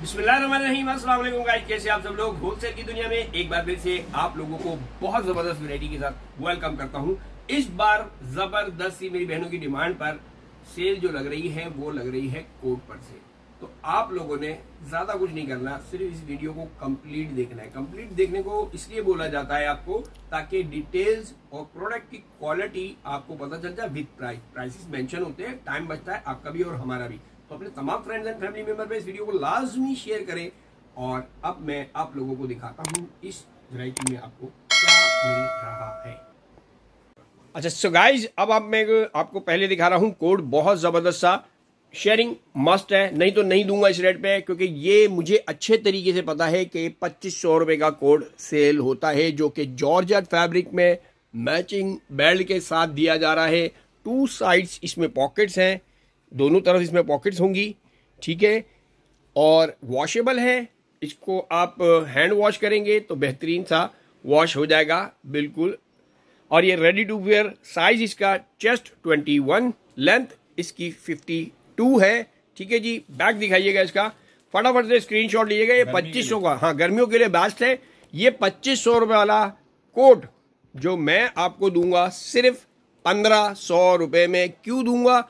कैसे आप सब लोग होलसेल की दुनिया में एक बार फिर से आप लोगों को बहुत जबरदस्त वेरायटी के साथ वेलकम करता हूँ इस बार जबरदस्त ही मेरी बहनों की डिमांड पर सेल जो लग रही है वो लग रही है कोट पर से तो आप लोगों ने ज्यादा कुछ नहीं करना सिर्फ इस वीडियो को कंप्लीट देखना है कंप्लीट देखने को इसलिए बोला जाता है आपको ताकि डिटेल्स और प्रोडक्ट की क्वालिटी आपको पता चल जाए विद प्राइस प्राइसेस मेंशन होते हैं टाइम बचता है आपका भी और हमारा भी तो अपने तमाम फ्रेंड्स एंड फैमिली मेम्बर में इस वीडियो को लाजमी शेयर करें और अब मैं आप लोगों को दिखाता हूँ इस वैरायटी में आपको क्या मिल रहा है अच्छा सो गाइज अब आप मैं आपको पहले दिखा रहा हूँ कोड बहुत ज़बरदस्त सा शेयरिंग मस्ट है नहीं तो नहीं दूंगा इस रेट पे क्योंकि ये मुझे अच्छे तरीके से पता है कि पच्चीस सौ रुपये का कोड सेल होता है जो कि जॉर्ज फैब्रिक में मैचिंग बेल्ट के साथ दिया जा रहा है टू साइड्स इसमें पॉकेट्स हैं दोनों तरफ इसमें पॉकेट्स होंगी ठीक है और वॉशेबल है इसको आप हैंड वॉश करेंगे तो बेहतरीन सा वॉश हो जाएगा बिल्कुल और ये रेडी टू वेयर साइज इसका चेस्ट 21 लेंथ इसकी 52 है ठीक है जी बैक दिखाइएगा इसका फटाफट से स्क्रीन शॉट लीजिएगा ये पच्चीस सौ का हाँ गर्मियों के लिए बेस्ट है ये पच्चीस सौ रुपये वाला कोट जो मैं आपको दूंगा सिर्फ पंद्रह सौ रुपये में क्यों दूंगा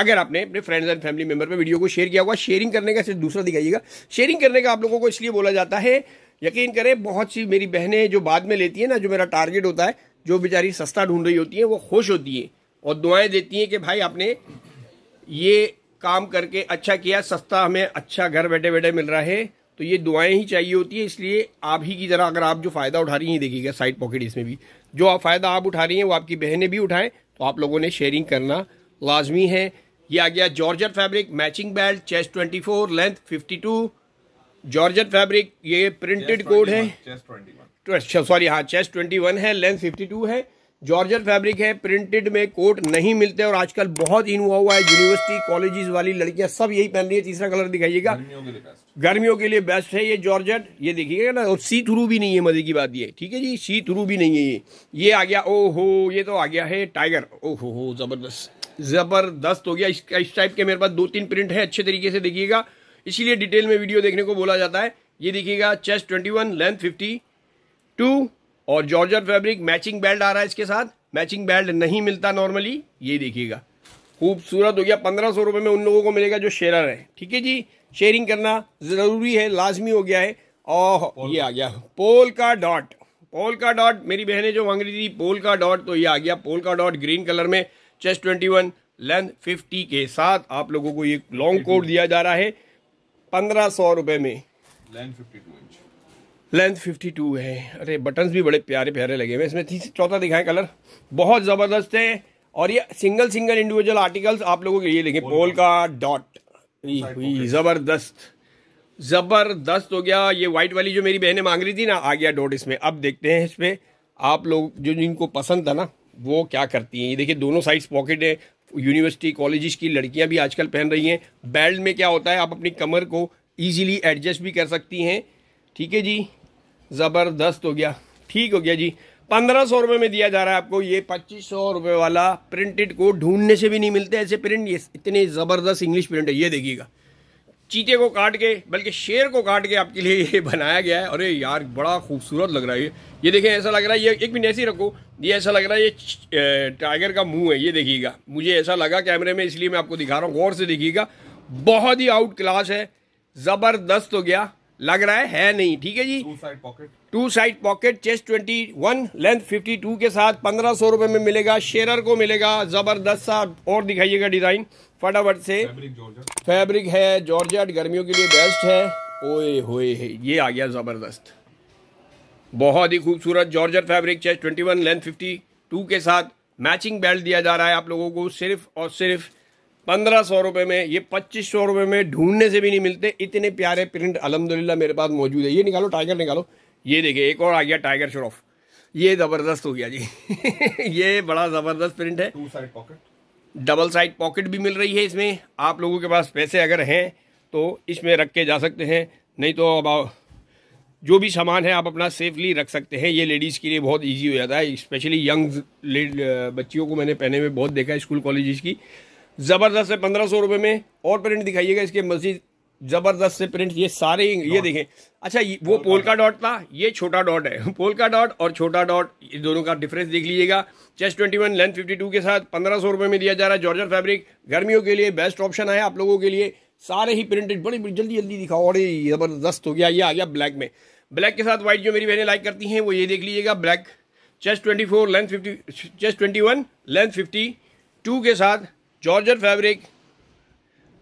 अगर आपने अपने फ्रेंड्स एंड फैमिली मेंबर पे वीडियो को शेयर किया होगा शेयरिंग करने का सिर्फ दूसरा दिखाइएगा शेयरिंग करने का आप लोगों को इसलिए बोला जाता है यकीन करें बहुत सी मेरी बहनें जो बाद में लेती हैं ना जो मेरा टारगेट होता है जो बेचारी सस्ता ढूंढ रही होती है वो खुश होती है और दुआएं देती हैं कि भाई आपने ये काम करके अच्छा किया सस्ता हमें अच्छा घर बैठे बैठे मिल रहा है तो ये दुआएं ही चाहिए होती है इसलिए आप ही की तरह अगर आप जो फ़ायदा उठा रही हैं देखिएगा साइड पॉकेट इसमें भी जो आप फ़ायदा आप उठा रही हैं वो आपकी बहनें भी उठाएं तो आप लोगों ने शेयरिंग करना लाजमी है ये आ गया georgette fabric matching belt chest twenty four length two georgette fabric ये प्रिंटेड तो अच्छा, कोड हाँ, है सॉरी हाँ चेस्ट वन है लेंथ टू है जॉर्जर फैब्रिक है प्रिंटेड में कोट नहीं मिलते और आजकल बहुत इन हुआ हुआ है यूनिवर्सिटी कॉलेजेस वाली लड़कियां सब यही पहन रही है तीसरा कलर दिखाइएगा गर्मियों के लिए बेस्ट है ये जॉर्जर ये देखिएगा ना और सी थ्रू भी नहीं है मजे की बात ये ठीक है जी सी थ्रू भी नहीं है ये ये आ गया ओ हो ये तो आ गया है टाइगर ओ हो जबरदस्त ज़बरदस्त हो गया इस, इस टाइप के मेरे पास दो तीन प्रिंट है अच्छे तरीके से देखिएगा इसीलिए डिटेल में वीडियो देखने को बोला जाता है ये देखिएगा chest twenty one length fifty two और जॉर्जर फैब्रिक मैचिंग बेल्ट आ रहा है इसके साथ मैचिंग बेल्ट नहीं मिलता नॉर्मली ये देखिएगा खूबसूरत हो गया पंद्रह सौ रुपये में उन लोगों को मिलेगा जो शेयर है ठीक है जी शेयरिंग करना ज़रूरी है लाजमी हो गया है और ये आ गया पोल का डॉट पोल का डॉट मेरी बहनें जो मांग रही थी पोल का डॉट तो ये आ गया polka dot green colour में chest twenty one length fifty के साथ आप लोगों को ये लॉन्ग कोट दिया जा रहा है पंद्रह सौ रुपये में length fifty two inch length है अरे बटन्स भी बड़े प्यारे प्यारे लगे हुए इसमें चौथा दिखाएं कलर बहुत ज़बरदस्त है और ये सिंगल सिंगल इंडिविजुअल आर्टिकल्स आप लोगों के लिए देखें पोल का डॉट ज़बरदस्त ज़बरदस्त हो गया ये व्हाइट वाली जो मेरी बहनें मांग रही थी ना आ गया डॉट इसमें अब देखते हैं इसमें आप लोग जो जिनको पसंद था ना वो क्या करती हैं ये देखिए दोनों साइड्स पॉकेट है यूनिवर्सिटी कॉलेजेस की लड़कियां भी आजकल पहन रही हैं बेल्ट में क्या होता है आप अपनी कमर को ईजिली एडजस्ट भी कर सकती हैं ठीक है जी ज़बरदस्त हो गया ठीक हो गया जी पंद्रह सौ रुपये में दिया जा रहा है आपको ये पच्चीस सौ रुपये वाला प्रिंटेड को ढूंढने से भी नहीं मिलते ऐसे प्रिंट ये इतने ज़बरदस्त इंग्लिश प्रिंट है ये देखिएगा चीते को काट के बल्कि शेर को काट के आपके लिए ये बनाया गया है अरे यार बड़ा खूबसूरत लग रहा है ये ये देखें ऐसा लग रहा है ये एक मिनट ऐसी ही रखो ये ऐसा लग रहा है ये टाइगर का मुंह है ये देखिएगा मुझे ऐसा लगा कैमरे में इसलिए मैं आपको दिखा रहा हूँ गौर से देखिएगा बहुत ही आउट क्लास है ज़बरदस्त हो गया लग रहा है है नहीं ठीक है जी two side pocket two side pocket chest twenty one length fifty two के साथ पंद्रह सौ रुपए में मिलेगा शेरर को मिलेगा ज़बरदस्त सा और दिखाइएगा डिज़ाइन फटाफट से फैब्रिक है जॉर्जेट गर्मियों के लिए बेस्ट है ओए होए ये आ गया ज़बरदस्त बहुत ही खूबसूरत georgette fabric chest twenty one length fifty two के साथ मैचिंग बेल्ट दिया जा रहा है आप लोगों को सिर्फ और सिर्फ पंद्रह सौ रुपये में ये पच्चीस सौ रुपये में ढूंढने से भी नहीं मिलते इतने प्यारे प्रिंट अलहमदिल्ला मेरे पास मौजूद है ये निकालो टाइगर निकालो ये देखिए एक और आ गया टाइगर श्रॉफ ये ज़बरदस्त हो गया जी ये बड़ा ज़बरदस्त प्रिंट है two side pocket double side pocket भी मिल रही है इसमें आप लोगों के पास पैसे अगर हैं तो इसमें रख के जा सकते हैं नहीं तो अब जो भी सामान है आप अपना सेफली रख सकते हैं ये लेडीज़ के लिए बहुत इजी हो जाता है स्पेशली यंग बच्चियों को मैंने पहने में बहुत देखा है स्कूल कॉलेज की ज़बरदस्त है पंद्रह सौ रुपये में और प्रिंट दिखाइएगा इसके मजीद जबरदस्त से प्रिंट ये सारे ये देखें अच्छा ये, वो पोलका डॉट था ये छोटा डॉट है पोलका डॉट और छोटा डॉट ये दोनों का डिफरेंस देख लीजिएगा chest twenty one length fifty two के साथ पंद्रह सौ रुपये में दिया जा रहा है जॉर्जर फैब्रिक गर्मियों के लिए बेस्ट ऑप्शन है आप लोगों के लिए सारे ही प्रिंटेड बड़ी बड़ी जल्दी जल्दी दिखाओ और जबरदस्त हो गया ये आ गया ब्लैक में ब्लैक के साथ व्हाइट जो मेरी बहनें लाइक करती हैं वो ये देख लीजिएगा black chest twenty four length fifty chest twenty one length fifty two के साथ georgette fabric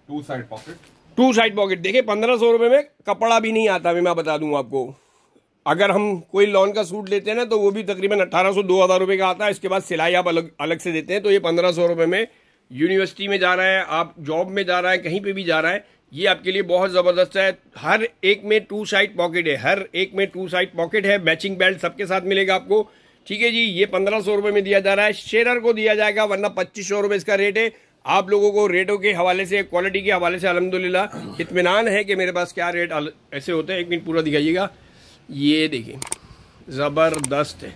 two side pocket two side pocket देखिए पंद्रह सौ रुपये में कपड़ा भी नहीं आता मैं बता दूँ आपको अगर हम कोई लॉन का सूट लेते हैं ना तो वो भी तकरीबन अट्ठारह सौ दो हज़ार रुपये का आता है इसके बाद सिलाई आप अलग अलग से देते हैं तो ये पंद्रह सौ रुपये में यूनिवर्सिटी में जा रहा है आप जॉब में जा रहा है कहीं पे भी जा रहा है ये आपके लिए बहुत ज़बरदस्त है हर एक में टू साइड पॉकेट है हर एक में टू साइड पॉकेट है मैचिंग बेल्ट सबके साथ मिलेगा आपको ठीक है जी ये पंद्रह सौ रुपये में दिया जा रहा है शेरर को दिया जाएगा वरना पच्चीस सौ रुपये इसका रेट है आप लोगों को रेटों के हवाले से क्वालिटी के हवाले से अलहमदिल्ला इतमान है कि मेरे पास क्या रेट ऐसे होते हैं एक मिनट पूरा दिखाइएगा ये देखिए ज़बरदस्त है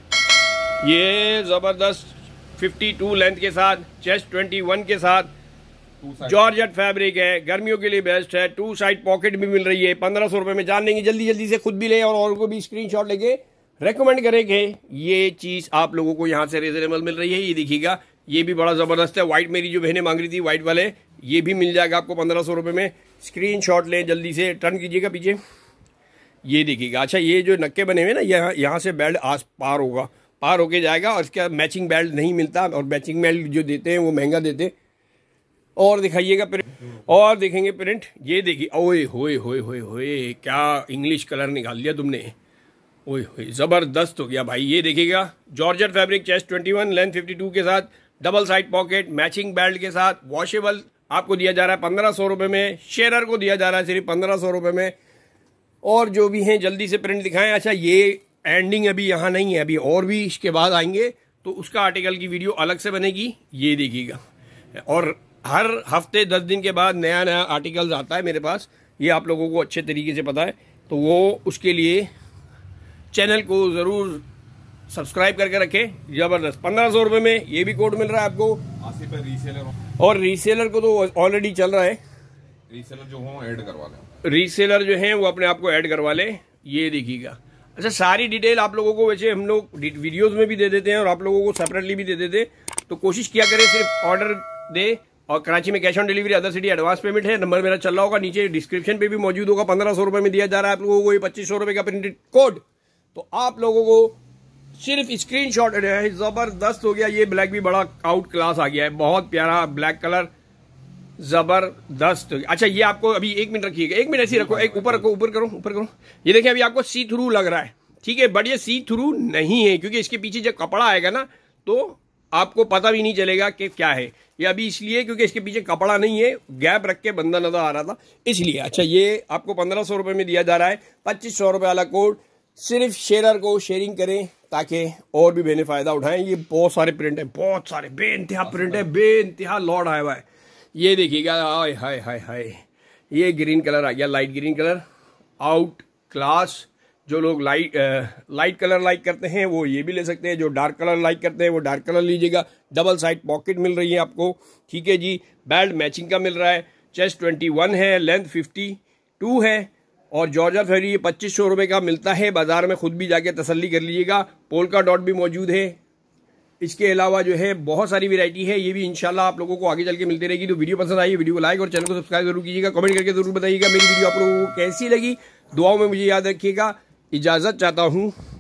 ये ज़बरदस्त 52 लेंथ के साथ चेस्ट 21 के साथ जॉर्ज फैब्रिक है गर्मियों के लिए बेस्ट है टू साइड पॉकेट भी मिल रही है पंद्रह सौ रुपये में जान लेंगे जल्दी जल्दी से खुद भी लें और, और को भी स्क्रीनशॉट लेके रेकमेंड करें कि ये चीज़ आप लोगों को यहाँ से रिजनेबल मिल रही है ये दिखेगा ये भी बड़ा ज़बरदस्त है वाइट मेरी जो बहनें मांग रही थी वाइट वाले ये भी मिल जाएगा आपको पंद्रह सौ रुपये में स्क्रीन शॉट लें जल्दी से टर्न कीजिएगा पीछे ये देखिएगा अच्छा ये जो नक्के बने हुए ना यहाँ यहाँ से बेल्ट आस पार होगा पार होके जाएगा और इसका मैचिंग बेल्ट नहीं मिलता और मैचिंग बेल्ट जो देते हैं वो महंगा देते और दिखाइएगा प्रिंट और देखेंगे प्रिंट ये देखिए ओए होए होए होए होए क्या इंग्लिश कलर निकाल लिया तुमने ओए होए ज़बरदस्त हो गया भाई ये देखिएगा जॉर्जर फैब्रिक चेस्ट 21 लेंथ 52 के साथ double side pocket matching belt के साथ वॉशेबल आपको दिया जा रहा है पंद्रह सौ रुपये में शेयर को दिया जा रहा है सिर्फ पंद्रह सौ रुपये में और जो भी हैं जल्दी से प्रिंट दिखाएं अच्छा ये एंडिंग अभी यहाँ नहीं है अभी और भी इसके बाद आएंगे तो उसका आर्टिकल की वीडियो अलग से बनेगी ये देखिएगा और हर हफ्ते दस दिन के बाद नया नया आर्टिकल्स आता है मेरे पास ये आप लोगों को अच्छे तरीके से पता है तो वो उसके लिए चैनल को ज़रूर सब्सक्राइब करके रखें जबरदस्त पंद्रह सौ रुपये में ये भी कोड मिल रहा है आपको रीसेलर और रीसेलर को तो ऑलरेडी चल रहा है रीसेलर जो हो ऐड करवा लें रीसेलर जो है वो अपने आप को ऐड करवा ले ये देखिएगा अच्छा सारी डिटेल आप लोगों को वैसे हम लोग वीडियोज में भी दे देते हैं और आप लोगों को सेपरेटली भी दे देते हैं तो कोशिश किया करें सिर्फ ऑर्डर दे और कराची में cash on delivery other city advance payment है नंबर मेरा चल रहा होगा नीचे डिस्क्रिप्शन पे भी मौजूद होगा पंद्रह सौ रुपये में दिया जा रहा है आप लोगों को ये पच्चीस सौ रुपये का प्रिंटेड कोड तो आप लोगों को सिर्फ स्क्रीन शॉट ज़बरदस्त हो गया ये ब्लैक भी बड़ा आउट क्लास आ गया है बहुत प्यारा ब्लैक कलर ज़बरदस्त अच्छा ये आपको अभी एक मिनट रखिएगा एक मिनट ऐसी रखो एक ऊपर रखो ऊपर करो ऊपर करो ये देखिए अभी आपको सी थ्रू लग रहा है ठीक है बट ये सी थ्रू नहीं है क्योंकि इसके पीछे जब कपड़ा आएगा ना तो आपको पता भी नहीं चलेगा कि क्या है ये अभी इसलिए क्योंकि इसके पीछे कपड़ा नहीं है गैप रख के बंदा नजर आ रहा था इसलिए अच्छा ये आपको पंद्रह सौ रुपए में दिया जा रहा है पच्चीस सौ रुपए वाला कोड सिर्फ शेयर को शेयरिंग करें ताकि और भी बेने फ़ायदा उठाएं ये बहुत सारे प्रिंट हैं बहुत सारे बे इंतहा प्रिंट है बे इंतहा लॉर्ड आया हुआ है ये देखिएगा हाय हाय हाय हाय ये ग्रीन कलर आ गया light green colour out class जो लोग लाइट लाइट कलर लाइक करते हैं वो ये भी ले सकते हैं जो डार्क कलर लाइक करते हैं वो डार्क कलर लीजिएगा डबल साइड पॉकेट मिल रही है आपको ठीक है जी बेल्ट मैचिंग का मिल रहा है चेस्ट ट्वेंटी वन है लेंथ फिफ्टी टू है और जॉर्जा फेरी ये पच्चीस सौ रुपये का मिलता है बाज़ार में ख़ुद भी जाके तसल्ली कर लीजिएगा पोल का डॉट भी मौजूद है इसके अलावा जो है बहुत सारी वैरायटी है ये भी इंशाल्लाह आप लोगों को आगे चल के मिलती रहेगी तो वीडियो पसंद आई वीडियो को लाइक और चैनल को सब्सक्राइब जरूर कीजिएगा कमेंट करके जरूर बताइएगा मेरी वीडियो आप लोगों को कैसी लगी दुआओं में मुझे याद रखिएगा इजाज़त चाहता हूँ